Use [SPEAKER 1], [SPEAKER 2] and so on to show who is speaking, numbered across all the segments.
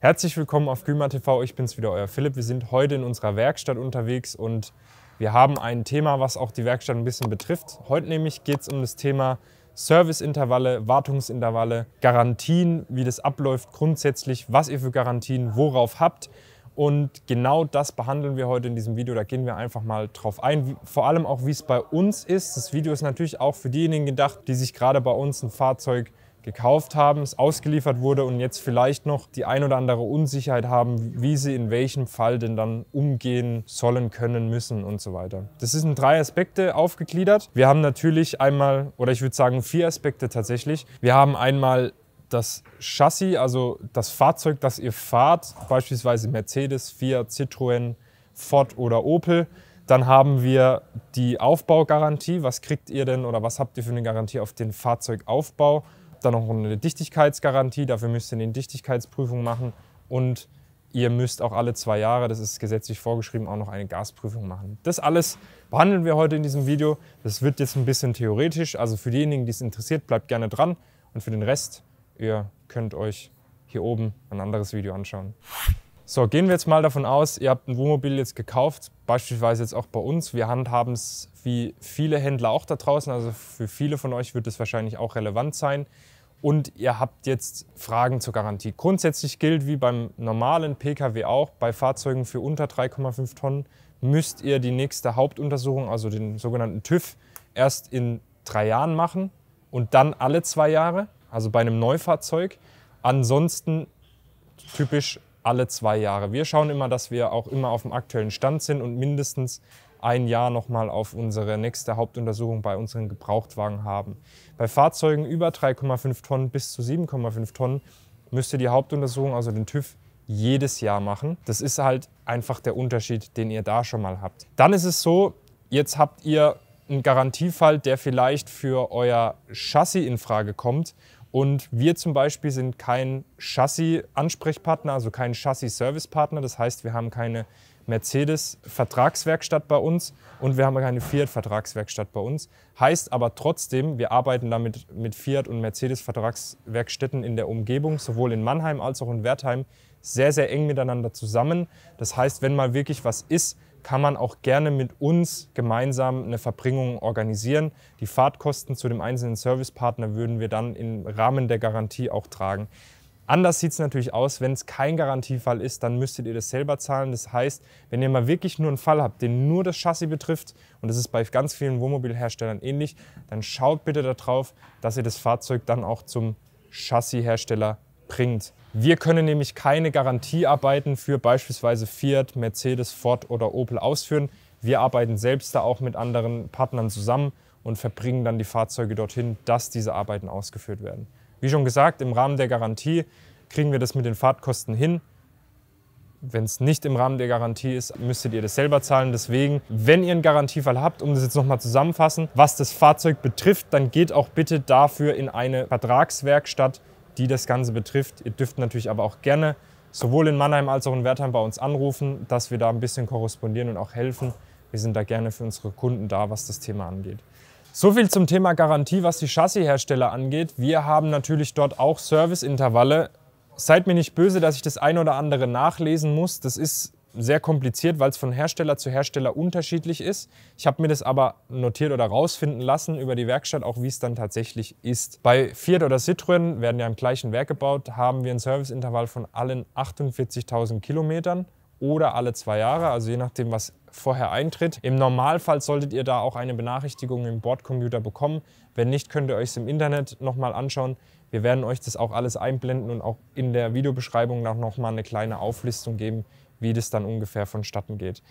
[SPEAKER 1] Herzlich willkommen auf Klima TV. Ich bin's wieder, euer Philipp. Wir sind heute in unserer Werkstatt unterwegs und wir haben ein Thema, was auch die Werkstatt ein bisschen betrifft. Heute nämlich geht es um das Thema Serviceintervalle, Wartungsintervalle, Garantien, wie das abläuft grundsätzlich, was ihr für Garantien worauf habt. Und genau das behandeln wir heute in diesem Video. Da gehen wir einfach mal drauf ein. Vor allem auch, wie es bei uns ist. Das Video ist natürlich auch für diejenigen gedacht, die sich gerade bei uns ein Fahrzeug gekauft haben, es ausgeliefert wurde und jetzt vielleicht noch die ein oder andere Unsicherheit haben, wie sie in welchem Fall denn dann umgehen sollen, können, müssen und so weiter. Das sind drei Aspekte aufgegliedert. Wir haben natürlich einmal, oder ich würde sagen vier Aspekte tatsächlich. Wir haben einmal das Chassis, also das Fahrzeug, das ihr fahrt, beispielsweise Mercedes, Fiat, Citroën, Ford oder Opel. Dann haben wir die Aufbaugarantie. Was kriegt ihr denn oder was habt ihr für eine Garantie auf den Fahrzeugaufbau? dann noch eine Dichtigkeitsgarantie, dafür müsst ihr eine Dichtigkeitsprüfung machen und ihr müsst auch alle zwei Jahre, das ist gesetzlich vorgeschrieben, auch noch eine Gasprüfung machen. Das alles behandeln wir heute in diesem Video. Das wird jetzt ein bisschen theoretisch, also für diejenigen, die es interessiert, bleibt gerne dran und für den Rest, ihr könnt euch hier oben ein anderes Video anschauen. So, gehen wir jetzt mal davon aus, ihr habt ein Wohnmobil jetzt gekauft, beispielsweise jetzt auch bei uns, wir handhaben es wie viele Händler auch da draußen, also für viele von euch wird es wahrscheinlich auch relevant sein. Und ihr habt jetzt Fragen zur Garantie. Grundsätzlich gilt wie beim normalen Pkw auch, bei Fahrzeugen für unter 3,5 Tonnen müsst ihr die nächste Hauptuntersuchung, also den sogenannten TÜV, erst in drei Jahren machen und dann alle zwei Jahre, also bei einem Neufahrzeug. Ansonsten typisch alle zwei Jahre. Wir schauen immer, dass wir auch immer auf dem aktuellen Stand sind und mindestens ein Jahr nochmal auf unsere nächste Hauptuntersuchung bei unseren Gebrauchtwagen haben. Bei Fahrzeugen über 3,5 Tonnen bis zu 7,5 Tonnen müsst ihr die Hauptuntersuchung, also den TÜV, jedes Jahr machen. Das ist halt einfach der Unterschied, den ihr da schon mal habt. Dann ist es so, jetzt habt ihr einen Garantiefall, der vielleicht für euer Chassis in Frage kommt und wir zum Beispiel sind kein Chassis-Ansprechpartner, also kein chassis service partner Das heißt, wir haben keine Mercedes-Vertragswerkstatt bei uns und wir haben keine Fiat-Vertragswerkstatt bei uns. Heißt aber trotzdem, wir arbeiten damit mit Fiat- und Mercedes-Vertragswerkstätten in der Umgebung, sowohl in Mannheim als auch in Wertheim, sehr, sehr eng miteinander zusammen. Das heißt, wenn mal wirklich was ist, kann man auch gerne mit uns gemeinsam eine Verbringung organisieren. Die Fahrtkosten zu dem einzelnen Servicepartner würden wir dann im Rahmen der Garantie auch tragen. Anders sieht es natürlich aus, wenn es kein Garantiefall ist, dann müsstet ihr das selber zahlen. Das heißt, wenn ihr mal wirklich nur einen Fall habt, den nur das Chassis betrifft, und das ist bei ganz vielen Wohnmobilherstellern ähnlich, dann schaut bitte darauf, dass ihr das Fahrzeug dann auch zum Chassishersteller bringt. Wir können nämlich keine Garantiearbeiten für beispielsweise Fiat, Mercedes, Ford oder Opel ausführen. Wir arbeiten selbst da auch mit anderen Partnern zusammen und verbringen dann die Fahrzeuge dorthin, dass diese Arbeiten ausgeführt werden. Wie schon gesagt, im Rahmen der Garantie kriegen wir das mit den Fahrtkosten hin. Wenn es nicht im Rahmen der Garantie ist, müsstet ihr das selber zahlen. Deswegen, wenn ihr einen Garantiefall habt, um das jetzt nochmal zusammenfassen, was das Fahrzeug betrifft, dann geht auch bitte dafür in eine Vertragswerkstatt die das Ganze betrifft. Ihr dürft natürlich aber auch gerne sowohl in Mannheim als auch in Wertheim bei uns anrufen, dass wir da ein bisschen korrespondieren und auch helfen. Wir sind da gerne für unsere Kunden da, was das Thema angeht. So viel zum Thema Garantie, was die Chassishersteller angeht. Wir haben natürlich dort auch Serviceintervalle. Seid mir nicht böse, dass ich das ein oder andere nachlesen muss. Das ist sehr kompliziert, weil es von Hersteller zu Hersteller unterschiedlich ist. Ich habe mir das aber notiert oder rausfinden lassen über die Werkstatt, auch wie es dann tatsächlich ist. Bei Fiat oder Citroën werden ja im gleichen Werk gebaut, haben wir ein Serviceintervall von allen 48.000 Kilometern oder alle zwei Jahre, also je nachdem, was vorher eintritt. Im Normalfall solltet ihr da auch eine Benachrichtigung im Bordcomputer bekommen. Wenn nicht, könnt ihr euch es im Internet nochmal anschauen. Wir werden euch das auch alles einblenden und auch in der Videobeschreibung noch nochmal eine kleine Auflistung geben, wie das dann ungefähr vonstatten geht.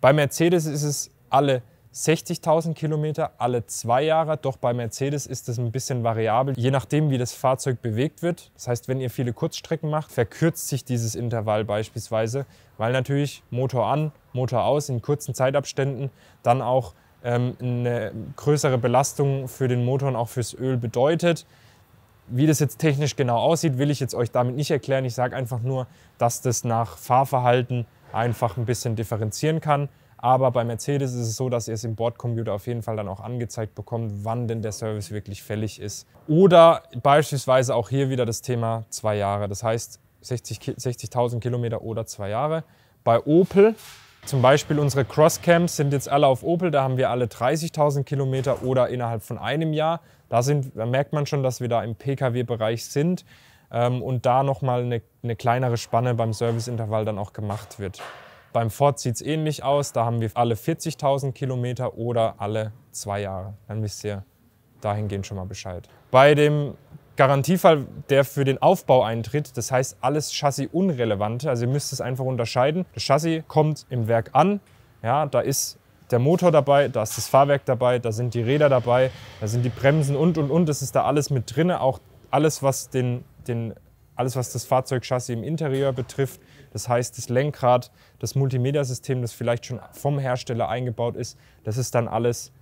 [SPEAKER 1] Bei Mercedes ist es alle 60.000 Kilometer alle zwei Jahre. Doch bei Mercedes ist es ein bisschen variabel, je nachdem, wie das Fahrzeug bewegt wird. Das heißt, wenn ihr viele Kurzstrecken macht, verkürzt sich dieses Intervall beispielsweise, weil natürlich Motor an, Motor aus in kurzen Zeitabständen dann auch ähm, eine größere Belastung für den Motor und auch fürs Öl bedeutet. Wie das jetzt technisch genau aussieht, will ich jetzt euch damit nicht erklären. Ich sage einfach nur, dass das nach Fahrverhalten einfach ein bisschen differenzieren kann. Aber bei Mercedes ist es so, dass ihr es im Bordcomputer auf jeden Fall dann auch angezeigt bekommt, wann denn der Service wirklich fällig ist. Oder beispielsweise auch hier wieder das Thema zwei Jahre. Das heißt 60.000 60 Kilometer oder zwei Jahre. Bei Opel zum Beispiel unsere Crosscamps sind jetzt alle auf Opel, da haben wir alle 30.000 Kilometer oder innerhalb von einem Jahr. Da, sind, da merkt man schon, dass wir da im Pkw-Bereich sind ähm, und da nochmal eine, eine kleinere Spanne beim Serviceintervall dann auch gemacht wird. Beim Ford sieht es ähnlich aus, da haben wir alle 40.000 Kilometer oder alle zwei Jahre. Dann wisst ihr dahingehend schon mal Bescheid. Bei dem Garantiefall, der für den Aufbau eintritt, das heißt alles Chassis-Unrelevante, also ihr müsst es einfach unterscheiden. Das Chassis kommt im Werk an, ja, da ist der Motor dabei, da ist das Fahrwerk dabei, da sind die Räder dabei, da sind die Bremsen und und und, das ist da alles mit drin, auch alles, was den, den alles, was das Fahrzeugchassis im Interieur betrifft, das heißt das Lenkrad, das Multimedia System, das vielleicht schon vom Hersteller eingebaut ist, das ist dann alles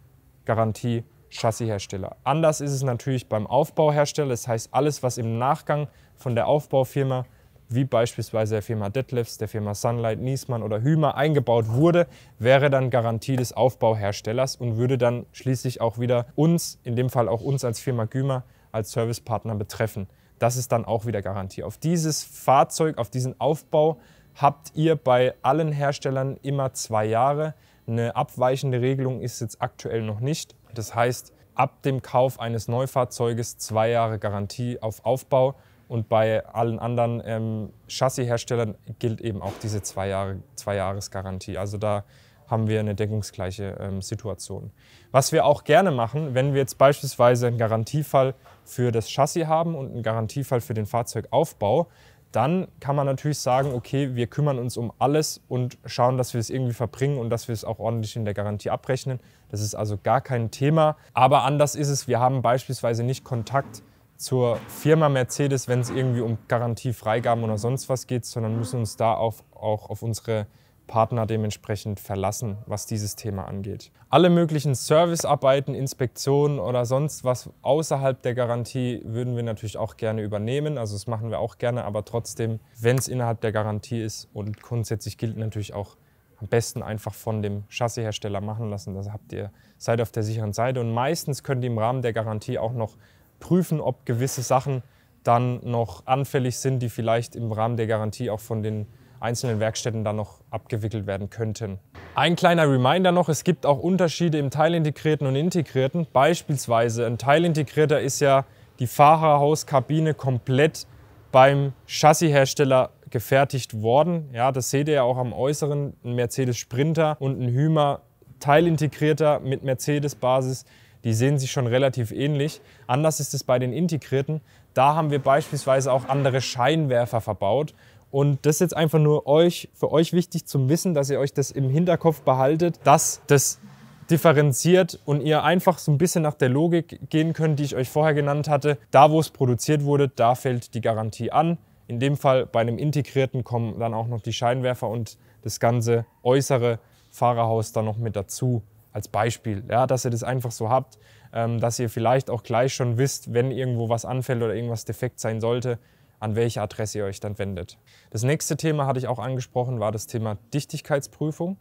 [SPEAKER 1] Garantie Chassishersteller. Anders ist es natürlich beim Aufbauhersteller. Das heißt, alles, was im Nachgang von der Aufbaufirma, wie beispielsweise der Firma Detlefs, der Firma Sunlight, Niesmann oder Hümer eingebaut wurde, wäre dann Garantie des Aufbauherstellers und würde dann schließlich auch wieder uns, in dem Fall auch uns als Firma Gümer, als Servicepartner betreffen. Das ist dann auch wieder Garantie. Auf dieses Fahrzeug, auf diesen Aufbau habt ihr bei allen Herstellern immer zwei Jahre. Eine abweichende Regelung ist jetzt aktuell noch nicht das heißt, ab dem Kauf eines Neufahrzeuges zwei Jahre Garantie auf Aufbau und bei allen anderen ähm, Chassisherstellern gilt eben auch diese zwei Jahre, zwei Jahres Garantie. Also da haben wir eine deckungsgleiche ähm, Situation. Was wir auch gerne machen, wenn wir jetzt beispielsweise einen Garantiefall für das Chassis haben und einen Garantiefall für den Fahrzeugaufbau, dann kann man natürlich sagen, okay, wir kümmern uns um alles und schauen, dass wir es irgendwie verbringen und dass wir es auch ordentlich in der Garantie abrechnen. Das ist also gar kein Thema. Aber anders ist es, wir haben beispielsweise nicht Kontakt zur Firma Mercedes, wenn es irgendwie um Garantiefreigaben oder sonst was geht, sondern müssen uns da auf, auch auf unsere Partner dementsprechend verlassen, was dieses Thema angeht. Alle möglichen Servicearbeiten, Inspektionen oder sonst was außerhalb der Garantie würden wir natürlich auch gerne übernehmen. Also das machen wir auch gerne, aber trotzdem, wenn es innerhalb der Garantie ist und grundsätzlich gilt natürlich auch am besten einfach von dem Chassishersteller machen lassen. Das habt ihr, seid auf der sicheren Seite. Und meistens könnt ihr im Rahmen der Garantie auch noch prüfen, ob gewisse Sachen dann noch anfällig sind, die vielleicht im Rahmen der Garantie auch von den einzelnen Werkstätten dann noch abgewickelt werden könnten. Ein kleiner Reminder noch, es gibt auch Unterschiede im Teilintegrierten und Integrierten. Beispielsweise ein Teilintegrierter ist ja die Fahrerhauskabine komplett beim Chassishersteller gefertigt worden. Ja, das seht ihr ja auch am Äußeren, ein Mercedes Sprinter und ein Hümer teilintegrierter mit Mercedes-Basis. Die sehen sich schon relativ ähnlich. Anders ist es bei den Integrierten. Da haben wir beispielsweise auch andere Scheinwerfer verbaut. Und das ist jetzt einfach nur euch, für euch wichtig zum Wissen, dass ihr euch das im Hinterkopf behaltet, dass das differenziert und ihr einfach so ein bisschen nach der Logik gehen könnt, die ich euch vorher genannt hatte. Da, wo es produziert wurde, da fällt die Garantie an. In dem Fall bei einem integrierten kommen dann auch noch die Scheinwerfer und das ganze äußere Fahrerhaus dann noch mit dazu als Beispiel, ja, dass ihr das einfach so habt, ähm, dass ihr vielleicht auch gleich schon wisst, wenn irgendwo was anfällt oder irgendwas defekt sein sollte, an welche Adresse ihr euch dann wendet. Das nächste Thema hatte ich auch angesprochen, war das Thema Dichtigkeitsprüfung.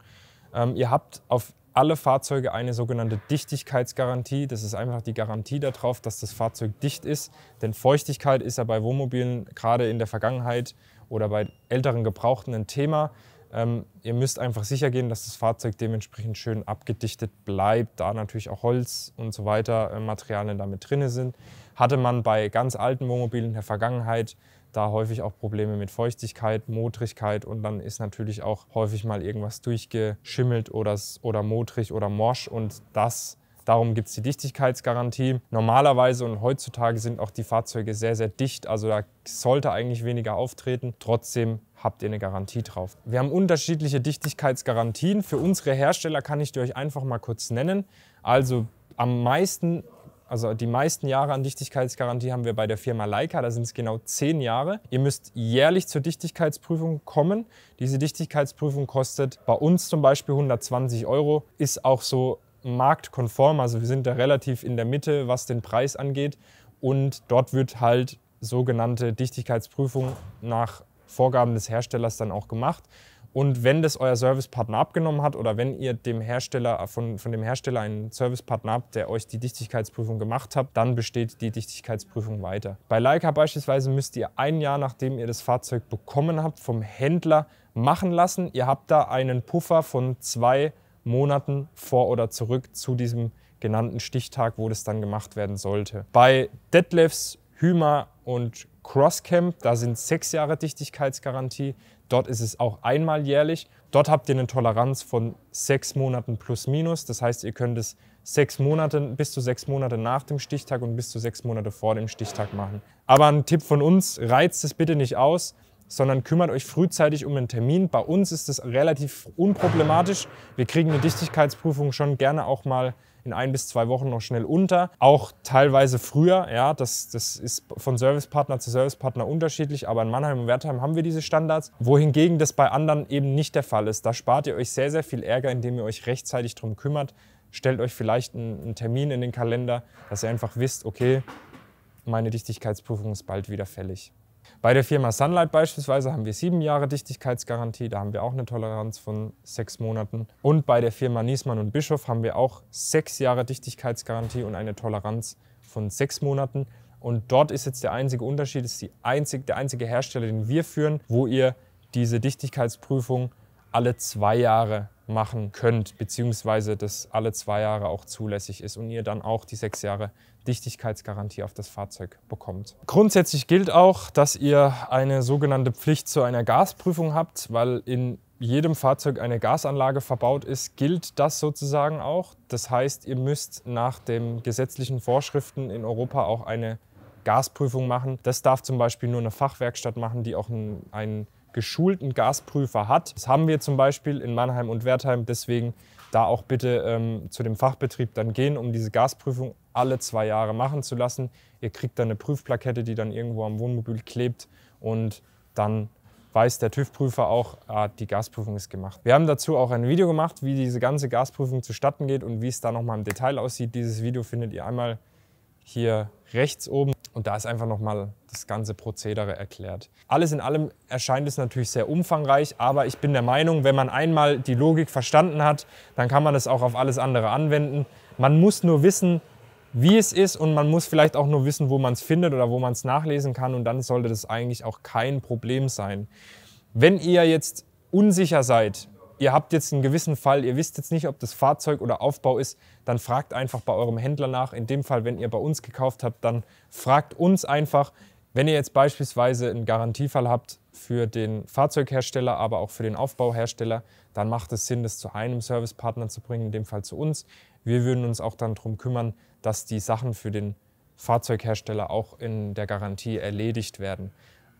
[SPEAKER 1] Ähm, ihr habt auf alle Fahrzeuge eine sogenannte Dichtigkeitsgarantie. Das ist einfach die Garantie darauf, dass das Fahrzeug dicht ist. Denn Feuchtigkeit ist ja bei Wohnmobilen gerade in der Vergangenheit oder bei älteren Gebrauchten ein Thema. Ähm, ihr müsst einfach sicher gehen, dass das Fahrzeug dementsprechend schön abgedichtet bleibt, da natürlich auch Holz und so weiter äh, Materialien damit drin sind. Hatte man bei ganz alten Wohnmobilen in der Vergangenheit da häufig auch Probleme mit Feuchtigkeit, Modrigkeit und dann ist natürlich auch häufig mal irgendwas durchgeschimmelt oder, oder modrig oder morsch und das Darum gibt es die Dichtigkeitsgarantie. Normalerweise und heutzutage sind auch die Fahrzeuge sehr, sehr dicht, also da sollte eigentlich weniger auftreten. Trotzdem habt ihr eine Garantie drauf. Wir haben unterschiedliche Dichtigkeitsgarantien. Für unsere Hersteller kann ich die euch einfach mal kurz nennen. Also am meisten also die meisten Jahre an Dichtigkeitsgarantie haben wir bei der Firma Leica, da sind es genau zehn Jahre. Ihr müsst jährlich zur Dichtigkeitsprüfung kommen. Diese Dichtigkeitsprüfung kostet bei uns zum Beispiel 120 Euro, ist auch so marktkonform, also wir sind da relativ in der Mitte, was den Preis angeht. Und dort wird halt sogenannte Dichtigkeitsprüfung nach Vorgaben des Herstellers dann auch gemacht. Und wenn das euer Servicepartner abgenommen hat oder wenn ihr dem Hersteller, von, von dem Hersteller einen Servicepartner habt, der euch die Dichtigkeitsprüfung gemacht hat, dann besteht die Dichtigkeitsprüfung weiter. Bei Leica beispielsweise müsst ihr ein Jahr nachdem ihr das Fahrzeug bekommen habt, vom Händler machen lassen. Ihr habt da einen Puffer von zwei Monaten vor oder zurück zu diesem genannten Stichtag, wo das dann gemacht werden sollte. Bei Detlefs, Hümer und Crosscamp, da sind sechs Jahre Dichtigkeitsgarantie. Dort ist es auch einmal jährlich. Dort habt ihr eine Toleranz von sechs Monaten plus minus. Das heißt, ihr könnt es sechs Monate, bis zu sechs Monate nach dem Stichtag und bis zu sechs Monate vor dem Stichtag machen. Aber ein Tipp von uns, reizt es bitte nicht aus, sondern kümmert euch frühzeitig um einen Termin. Bei uns ist das relativ unproblematisch. Wir kriegen eine Dichtigkeitsprüfung schon gerne auch mal in ein bis zwei Wochen noch schnell unter. Auch teilweise früher, ja, das, das ist von Servicepartner zu Servicepartner unterschiedlich, aber in Mannheim und Wertheim haben wir diese Standards, wohingegen das bei anderen eben nicht der Fall ist. Da spart ihr euch sehr, sehr viel Ärger, indem ihr euch rechtzeitig darum kümmert. Stellt euch vielleicht einen Termin in den Kalender, dass ihr einfach wisst, okay, meine Dichtigkeitsprüfung ist bald wieder fällig. Bei der Firma Sunlight beispielsweise haben wir sieben Jahre Dichtigkeitsgarantie, da haben wir auch eine Toleranz von sechs Monaten. Und bei der Firma Niesmann und Bischof haben wir auch sechs Jahre Dichtigkeitsgarantie und eine Toleranz von sechs Monaten. Und dort ist jetzt der einzige Unterschied, ist die einzig, der einzige Hersteller, den wir führen, wo ihr diese Dichtigkeitsprüfung alle zwei Jahre machen könnt, beziehungsweise das alle zwei Jahre auch zulässig ist und ihr dann auch die sechs Jahre Dichtigkeitsgarantie auf das Fahrzeug bekommt. Grundsätzlich gilt auch, dass ihr eine sogenannte Pflicht zu einer Gasprüfung habt, weil in jedem Fahrzeug eine Gasanlage verbaut ist, gilt das sozusagen auch. Das heißt, ihr müsst nach den gesetzlichen Vorschriften in Europa auch eine Gasprüfung machen. Das darf zum Beispiel nur eine Fachwerkstatt machen, die auch einen, einen geschulten Gasprüfer hat. Das haben wir zum Beispiel in Mannheim und Wertheim. Deswegen da auch bitte ähm, zu dem Fachbetrieb dann gehen, um diese Gasprüfung alle zwei Jahre machen zu lassen. Ihr kriegt dann eine Prüfplakette, die dann irgendwo am Wohnmobil klebt und dann weiß der TÜV-Prüfer auch, ah, die Gasprüfung ist gemacht. Wir haben dazu auch ein Video gemacht, wie diese ganze Gasprüfung zustatten geht und wie es da nochmal im Detail aussieht. Dieses Video findet ihr einmal hier rechts oben. Und da ist einfach nochmal das ganze Prozedere erklärt. Alles in allem erscheint es natürlich sehr umfangreich, aber ich bin der Meinung, wenn man einmal die Logik verstanden hat, dann kann man es auch auf alles andere anwenden. Man muss nur wissen, wie es ist und man muss vielleicht auch nur wissen, wo man es findet oder wo man es nachlesen kann und dann sollte das eigentlich auch kein Problem sein. Wenn ihr jetzt unsicher seid, ihr habt jetzt einen gewissen Fall, ihr wisst jetzt nicht, ob das Fahrzeug oder Aufbau ist, dann fragt einfach bei eurem Händler nach. In dem Fall, wenn ihr bei uns gekauft habt, dann fragt uns einfach. Wenn ihr jetzt beispielsweise einen Garantiefall habt für den Fahrzeughersteller, aber auch für den Aufbauhersteller, dann macht es Sinn, das zu einem Servicepartner zu bringen, in dem Fall zu uns. Wir würden uns auch dann darum kümmern, dass die Sachen für den Fahrzeughersteller auch in der Garantie erledigt werden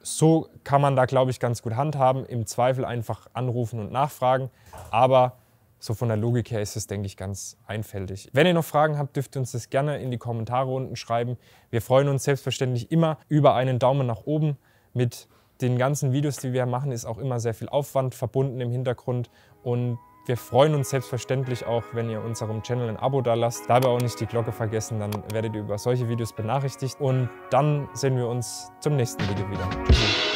[SPEAKER 1] so kann man da, glaube ich, ganz gut handhaben. Im Zweifel einfach anrufen und nachfragen. Aber so von der Logik her ist es, denke ich, ganz einfältig. Wenn ihr noch Fragen habt, dürft ihr uns das gerne in die Kommentare unten schreiben. Wir freuen uns selbstverständlich immer über einen Daumen nach oben. Mit den ganzen Videos, die wir machen, ist auch immer sehr viel Aufwand verbunden im Hintergrund. Und wir freuen uns selbstverständlich auch, wenn ihr unserem Channel ein Abo da lasst. Dabei auch nicht die Glocke vergessen, dann werdet ihr über solche Videos benachrichtigt. Und dann sehen wir uns zum nächsten Video wieder. Tschüssi.